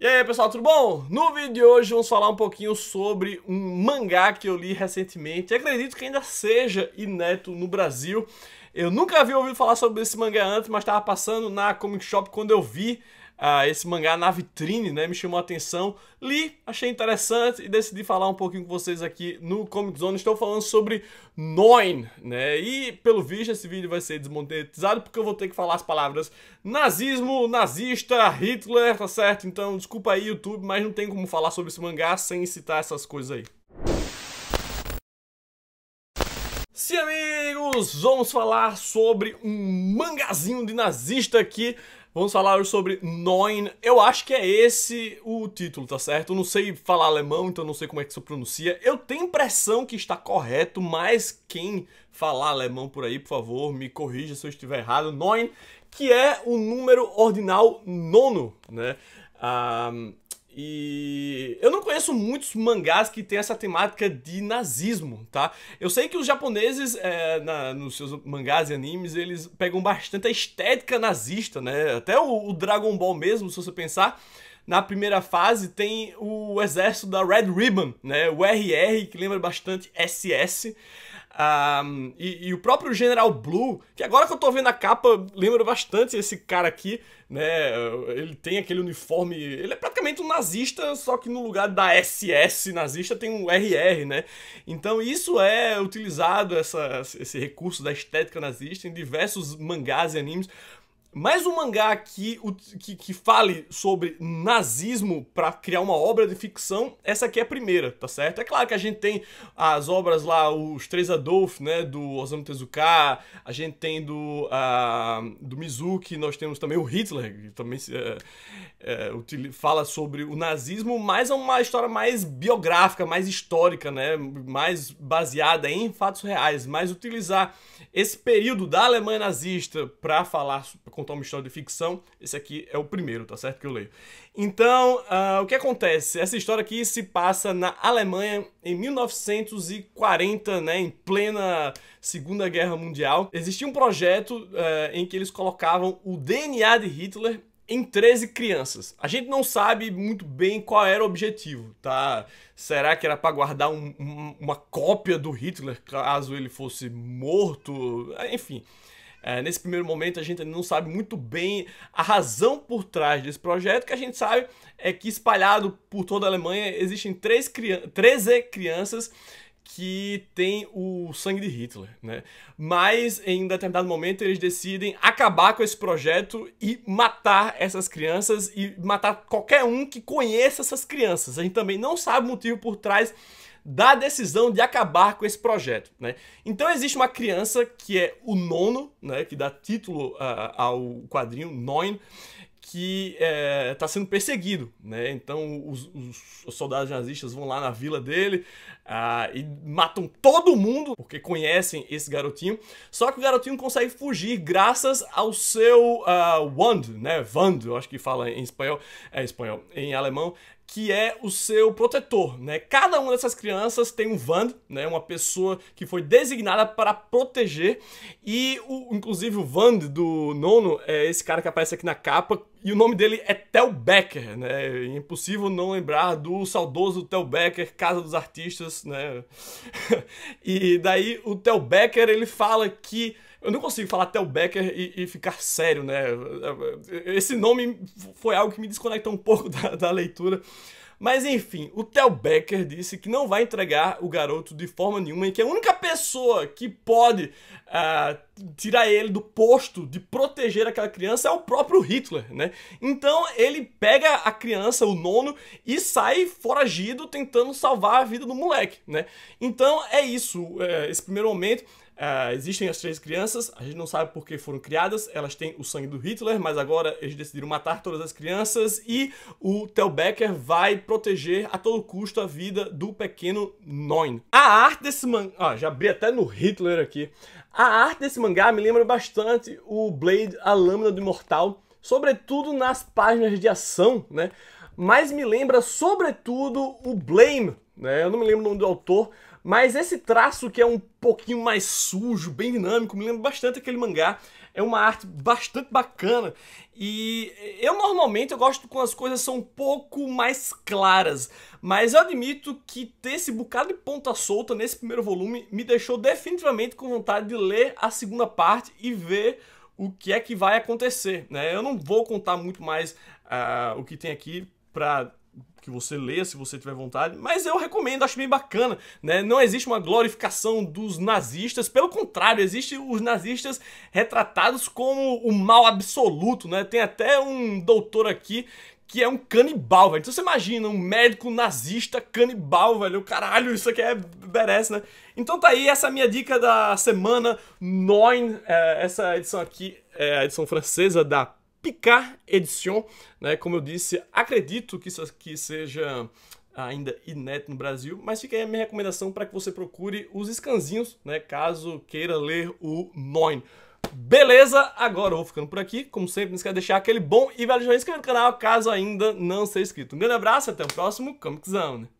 E aí pessoal, tudo bom? No vídeo de hoje vamos falar um pouquinho sobre um mangá que eu li recentemente. Acredito que ainda seja inédito no Brasil. Eu nunca havia ouvido falar sobre esse mangá antes, mas estava passando na Comic Shop quando eu vi ah, esse mangá na vitrine, né? Me chamou a atenção. Li, achei interessante e decidi falar um pouquinho com vocês aqui no Comic Zone. Estou falando sobre Noin, né? E pelo visto esse vídeo vai ser desmonetizado porque eu vou ter que falar as palavras nazismo, nazista, Hitler, tá certo? Então desculpa aí, YouTube, mas não tem como falar sobre esse mangá sem citar essas coisas aí. Sim, amigos, vamos falar sobre um mangazinho de nazista aqui. Vamos falar sobre Neun. Eu acho que é esse o título, tá certo? Eu não sei falar alemão, então não sei como é que se pronuncia. Eu tenho impressão que está correto, mas quem falar alemão por aí, por favor, me corrija se eu estiver errado. Neun, que é o número ordinal nono, né? Um, ah, e eu não conheço muitos mangás que tem essa temática de nazismo, tá? Eu sei que os japoneses, é, na, nos seus mangás e animes, eles pegam bastante a estética nazista, né? Até o, o Dragon Ball mesmo, se você pensar, na primeira fase tem o exército da Red Ribbon, né? O RR, que lembra bastante SS. Um, e, e, o próprio General Blue, que agora que eu tô vendo a capa, lembra bastante esse cara aqui, né? Ele tem aquele uniforme. Ele é praticamente um nazista, só que no lugar da SS nazista tem um RR, né? Então isso é utilizado, essa, esse recurso da estética nazista, em diversos mangás e animes mais um mangá que, que, que fale sobre nazismo para criar uma obra de ficção, essa aqui é a primeira, tá certo? É claro que a gente tem as obras lá, os Três Adolf, né, do Osamu Tezuka, a gente tem do, uh, do Mizuki, nós temos também o Hitler, que também é, é, fala sobre o nazismo, mas é uma história mais biográfica, mais histórica, né, mais baseada em fatos reais, mas utilizar esse período da Alemanha nazista para falar com contar uma história de ficção. Esse aqui é o primeiro, tá certo? Que eu leio. Então, uh, o que acontece? Essa história aqui se passa na Alemanha em 1940, né? Em plena Segunda Guerra Mundial. Existia um projeto uh, em que eles colocavam o DNA de Hitler em 13 crianças. A gente não sabe muito bem qual era o objetivo, tá? Será que era para guardar um, um, uma cópia do Hitler caso ele fosse morto? Enfim. É, nesse primeiro momento a gente ainda não sabe muito bem a razão por trás desse projeto, que a gente sabe é que espalhado por toda a Alemanha existem três crian 13 crianças que tem o sangue de Hitler, né? Mas em um determinado momento eles decidem acabar com esse projeto e matar essas crianças e matar qualquer um que conheça essas crianças. A gente também não sabe o motivo por trás da decisão de acabar com esse projeto. Né? Então existe uma criança que é o nono, né, que dá título uh, ao quadrinho, Noin, que está eh, sendo perseguido, né? Então os, os, os, soldados nazistas vão lá na vila dele ah, e matam todo mundo porque conhecem esse garotinho. Só que o garotinho consegue fugir graças ao seu uh, wand, né? Wand, eu acho que fala em espanhol, é espanhol, em alemão, que é o seu protetor, né? Cada uma dessas crianças tem um Vand, né? Uma pessoa que foi designada para proteger e o, inclusive o Vand do nono é esse cara que aparece aqui na capa e o nome dele é Tel Becker, né? É impossível não lembrar do saudoso Tel Becker, Casa dos Artistas, né? e daí o Tel Becker ele fala que eu não consigo falar Tel Becker e, e, ficar sério, né? Esse nome foi algo que me desconectou um pouco da, da leitura. Mas enfim, o Tel Becker disse que não vai entregar o garoto de forma nenhuma e que a única pessoa que pode uh, tirar ele do posto de proteger aquela criança é o próprio Hitler, né? Então ele pega a criança, o nono, e sai foragido tentando salvar a vida do moleque, né? Então é isso, é, esse primeiro momento. É, existem as três crianças, a gente não sabe por que foram criadas, elas têm o sangue do Hitler, mas agora eles decidiram matar todas as crianças e o Telbecker vai proteger a todo custo a vida do pequeno Noin. A arte desse mangá, já abri até no Hitler aqui, a arte desse mangá me lembra bastante o Blade, a Lâmina do Imortal, sobretudo nas páginas de ação, né? Mas me lembra sobretudo o Blame, né? Eu não me lembro o nome do autor, mas esse traço que é um pouquinho mais sujo, bem dinâmico, me lembra bastante aquele mangá. É uma arte bastante bacana. E eu normalmente eu gosto quando as coisas são um pouco mais claras. Mas eu admito que ter esse bocado de ponta solta nesse primeiro volume me deixou definitivamente com vontade de ler a segunda parte e ver o que é que vai acontecer. Né? Eu não vou contar muito mais uh, o que tem aqui para que você leia se você tiver vontade, mas eu recomendo, acho bem bacana, né? Não existe uma glorificação dos nazistas, pelo contrário, existe os nazistas retratados como o mal absoluto, né? Tem até um doutor aqui que é um canibal, velho. Então você imagina, um médico nazista canibal, velho. Caralho, isso aqui é merece, né? Então tá aí, essa é a minha dica da semana 9, é, essa edição aqui é a edição francesa da Picard Edition, né? Como eu disse, acredito que isso aqui seja ainda inédito no Brasil, mas fica aí a minha recomendação para que você procure os scanzinhos, né, caso queira ler o Noin. Beleza? Agora eu vou ficando por aqui. Como sempre, não esqueça de deixar aquele bom e velho joinha, inscrever no canal caso ainda não seja inscrito. Um grande abraço, até o próximo Comic Zone.